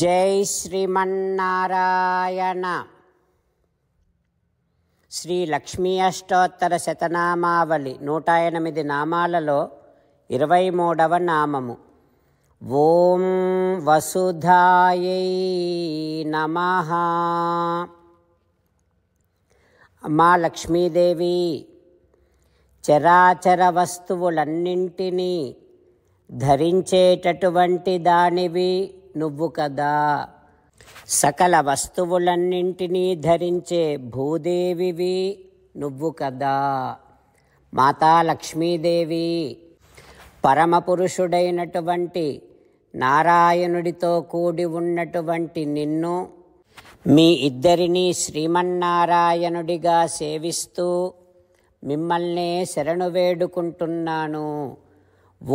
జై శ్రీమన్నారాయణ శ్రీ లక్ష్మీ అష్టోత్తర శతనామావళి నూట ఎనిమిది నామాలలో ఇరవై మూడవ నామము ఓం వసుధాయై నమ మా లక్ష్మీదేవి చరాచర వస్తువులన్నింటినీ ధరించేటటువంటి దానివి నువ్వు కదా సకల వస్తువులన్నింటినీ ధరించే భూదేవివి నువ్వు కదా మాతా లక్ష్మీదేవి పరమపురుషుడైనటువంటి నారాయణుడితో కూడి ఉన్నటువంటి నిన్ను మీ ఇద్దరిని శ్రీమన్నారాయణుడిగా సేవిస్తూ మిమ్మల్నే శరణు వేడుకుంటున్నాను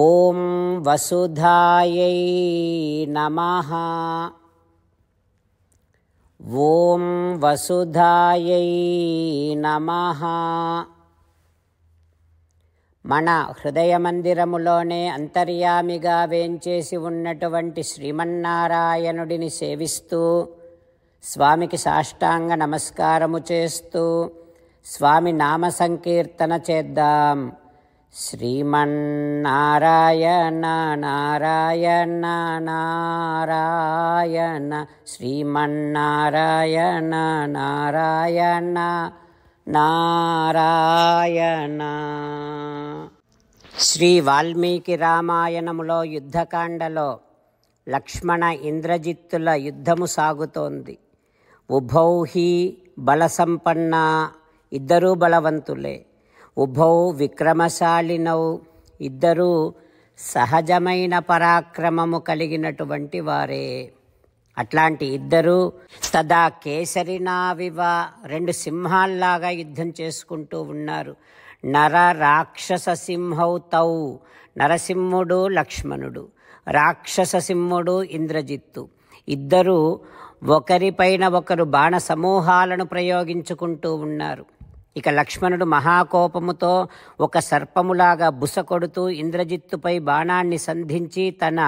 ఓం వసుధాయై నమ ఓం వసుధాయై నమః మన హృదయ మందిరములోనే అంతర్యామిగా వేంచేసి ఉన్నటువంటి శ్రీమన్నారాయణుడిని సేవిస్తూ స్వామికి సాష్టాంగ నమస్కారము చేస్తూ స్వామి నామ సంకీర్తన చేద్దాం శ్రీమన్నారాయణ నారాయణ నారాయణ శ్రీమన్నారాయణ నారాయణ నారాయణ శ్రీ వాల్మీకి రామాయణములో యుద్ధకాండలో లక్ష్మణ ఇంద్రజిత్తుల యుద్ధము సాగుతోంది ఉభౌహి బలసంపన్న ఇద్దరూ బలవంతులే ఉభౌ విక్రమశాలినౌ ఇద్దరూ సహజమైన పరాక్రమము కలిగినటువంటి వారే అట్లాంటి ఇద్దరు సదా కేసరినావివ రెండు సింహాల్లాగా యుద్ధం చేసుకుంటూ ఉన్నారు నర రాక్షస సింహౌ తౌ నరసింహుడు లక్ష్మణుడు రాక్షస సింహుడు ఇంద్రజిత్తు ఇద్దరు ఒకరిపైన ఒకరు బాణ సమూహాలను ప్రయోగించుకుంటూ ఉన్నారు ఇక లక్ష్మణుడు మహాకోపముతో ఒక సర్పములాగా బుస కొడుతూ ఇంద్రజిత్తుపై బాణాన్ని సంధించి తన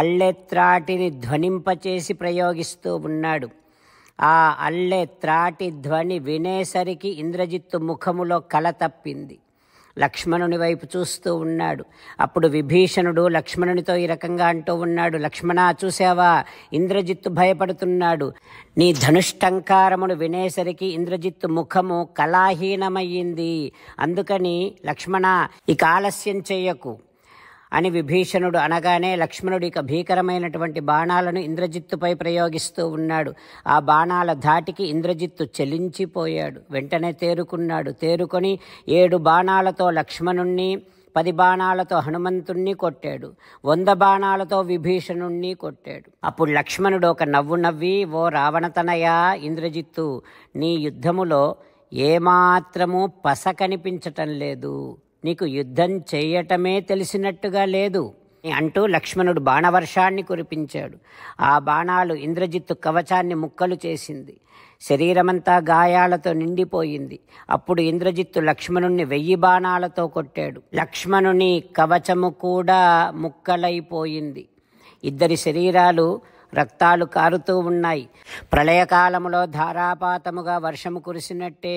అల్లెత్రాటిని ధ్వనింపచేసి ప్రయోగిస్తూ ఉన్నాడు ఆ అల్లెత్రాటి ధ్వని వినేసరికి ఇంద్రజిత్తు ముఖములో కల తప్పింది లక్ష్మణుని వైపు చూస్తూ ఉన్నాడు అప్పుడు విభీషణుడు లక్ష్మణునితో ఈ రకంగా అంటూ ఉన్నాడు లక్ష్మణ చూసావా ఇంద్రజిత్తు భయపడుతున్నాడు నీ ధనుష్టంకారమును వినేసరికి ఇంద్రజిత్తు ముఖము కళాహీనమయ్యింది అందుకని లక్ష్మణ ఇక ఆలస్యం చేయకు అని విభీషణుడు అనగానే లక్ష్మణుడు ఇక భీకరమైనటువంటి బాణాలను ఇంద్రజిత్తుపై ప్రయోగిస్తూ ఉన్నాడు ఆ బాణాల ధాటికి ఇంద్రజిత్తు చెలించిపోయాడు వెంటనే తేరుకున్నాడు తేరుకొని ఏడు బాణాలతో లక్ష్మణుణ్ణి పది బాణాలతో హనుమంతుణ్ణి కొట్టాడు వంద బాణాలతో విభీషణుణ్ణి కొట్టాడు అప్పుడు లక్ష్మణుడు ఒక నవ్వు నవ్వి ఓ రావణతనయా ఇంద్రజిత్తు నీ యుద్ధములో ఏమాత్రము పస కనిపించటం లేదు నీకు యుద్ధం చేయటమే తెలిసినట్టుగా లేదు అంటూ లక్ష్మణుడు బాణవర్షాన్ని కురిపించాడు ఆ బాణాలు ఇంద్రజిత్తు కవచాన్ని ముక్కలు చేసింది శరీరమంతా గాయాలతో నిండిపోయింది అప్పుడు ఇంద్రజిత్తు లక్ష్మణుణ్ణి వెయ్యి బాణాలతో కొట్టాడు లక్ష్మణుని కవచము కూడా ముక్కలైపోయింది ఇద్దరి శరీరాలు రక్తాలు కారుతూ ఉన్నాయి ప్రళయకాలములో ధారాపాతముగా వర్షము కురిసినట్టే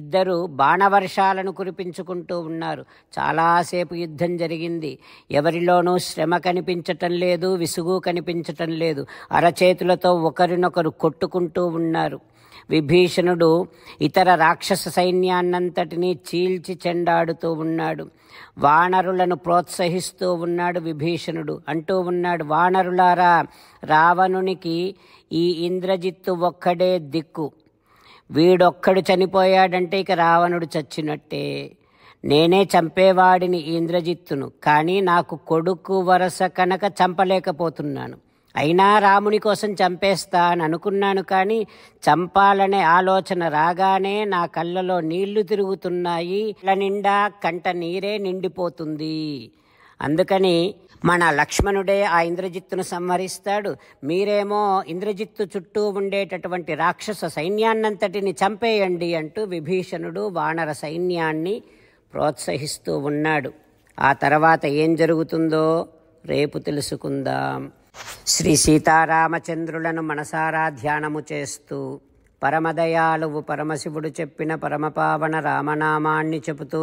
ఇద్దరు బాణవర్షాలను కురిపించుకుంటూ ఉన్నారు చాలాసేపు యుద్ధం జరిగింది ఎవరిలోనూ శ్రమ కనిపించటం లేదు విసుగు కనిపించటం లేదు అరచేతులతో ఒకరినొకరు కొట్టుకుంటూ ఉన్నారు విభీషణుడు ఇతర రాక్షస సైన్యాన్నంతటినీ చీల్చి చెండాడుతూ ఉన్నాడు వానరులను ప్రోత్సహిస్తూ ఉన్నాడు విభీషణుడు అంటూ ఉన్నాడు వానరులారా రావణునికి ఈ ఇంద్రజిత్తు ఒక్కడే దిక్కు వీడొక్కడు చనిపోయాడంటే ఇక రావణుడు చచ్చినట్టే నేనే చంపేవాడిని ఇంద్రజిత్తును కానీ నాకు కొడుకు వరస కనుక చంపలేకపోతున్నాను అయినా రాముని కోసం చంపేస్తా అని అనుకున్నాను కానీ చంపాలనే ఆలోచన రాగానే నా కళ్ళలో నీళ్లు తిరుగుతున్నాయి నిండా కంట నీరే నిండిపోతుంది అందుకని మన లక్ష్మణుడే ఆ ఇంద్రజిత్తును సంహరిస్తాడు మీరేమో ఇంద్రజిత్తు చుట్టూ ఉండేటటువంటి రాక్షస సైన్యాన్నంతటిని చంపేయండి అంటూ విభీషణుడు వానర సైన్యాన్ని ప్రోత్సహిస్తూ ఉన్నాడు ఆ తర్వాత ఏం జరుగుతుందో రేపు తెలుసుకుందాం శ్రీ సీతారామచంద్రులను మనసారా ధ్యానము చేస్తూ పరమదయాలువు పరమశివుడు చెప్పిన పరమపావన రామనామాన్ని చెబుతూ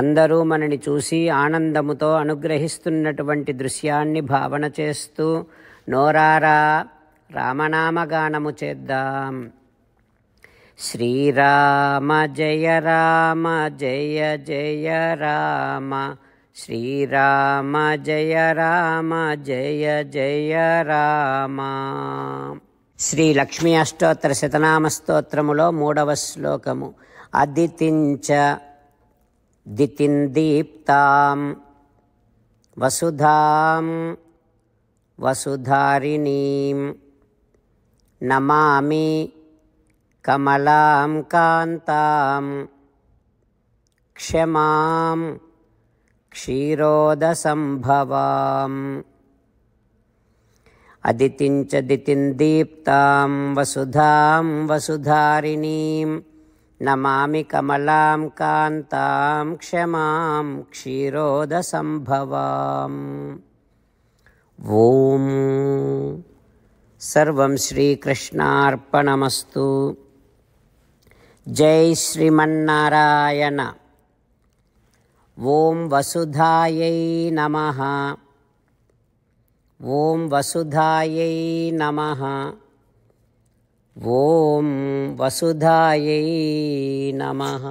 అందరూ మనని చూసి ఆనందముతో అనుగ్రహిస్తున్నటువంటి దృశ్యాన్ని భావన చేస్తూ నోరారా రామనామగానము చేద్దాం శ్రీరామ జయ రామ జయ జయ రామ శ్రీరామ జయ రామ జయ జయ రామ శ్రీ లక్ష్మీ అష్టోత్తర శతనామ స్తోత్రములో మూడవ శ్లోకము అదితించ दितिन्दीप्तां वसुधां वसुधारिणीं नमामि कमलां कान्तां क्षमां क्षीरोदसम्भवाम् अदितिञ्च दितिन्दीप्तां वसुधां वसुधारिणीं नमा कमला कांता क्षमा क्षीरोदसम्भवाम् ॐ सर्वं श्रीकृष्णार्पणमस्तु जय श्रीमारायण ओं वसुधाय नम ओं वसुधाय नमः ओम वसुधाई नमः